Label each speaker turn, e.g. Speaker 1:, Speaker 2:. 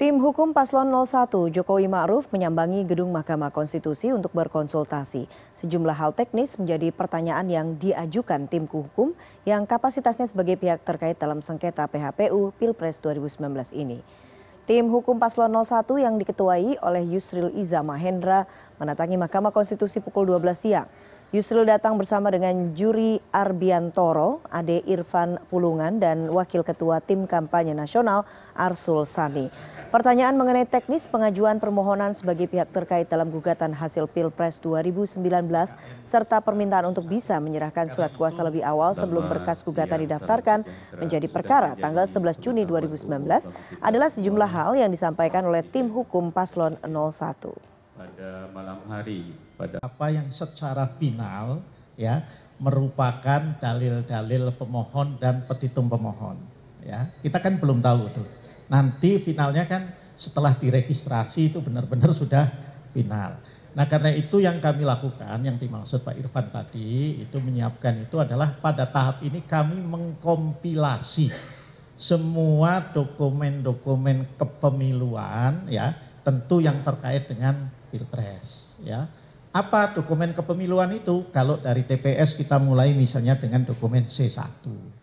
Speaker 1: Tim hukum Paslon 01 Jokowi Ma'ruf menyambangi gedung Mahkamah Konstitusi untuk berkonsultasi. Sejumlah hal teknis menjadi pertanyaan yang diajukan tim hukum yang kapasitasnya sebagai pihak terkait dalam sengketa PHPU Pilpres 2019 ini. Tim hukum Paslon 01 yang diketuai oleh Yusril Iza Mahendra menatangi Mahkamah Konstitusi pukul 12 siang. Yusril datang bersama dengan juri Arbiantoro, Ade Irfan Pulungan, dan Wakil Ketua Tim Kampanye Nasional Arsul Sani. Pertanyaan mengenai teknis pengajuan permohonan sebagai pihak terkait dalam gugatan hasil Pilpres 2019 serta permintaan untuk bisa menyerahkan surat kuasa lebih awal sebelum berkas gugatan didaftarkan menjadi perkara tanggal 11 Juni 2019 adalah sejumlah hal yang disampaikan oleh tim hukum Paslon 01
Speaker 2: pada malam hari pada apa yang secara final ya merupakan dalil-dalil pemohon dan petitum pemohon ya kita kan belum tahu tuh nanti finalnya kan setelah diregistrasi itu benar-benar sudah final nah karena itu yang kami lakukan yang dimaksud Pak Irfan tadi itu menyiapkan itu adalah pada tahap ini kami mengkompilasi semua dokumen-dokumen kepemiluan ya tentu yang terkait dengan pilpres ya apa dokumen kepemiluan itu kalau dari TPS kita mulai misalnya dengan dokumen c satu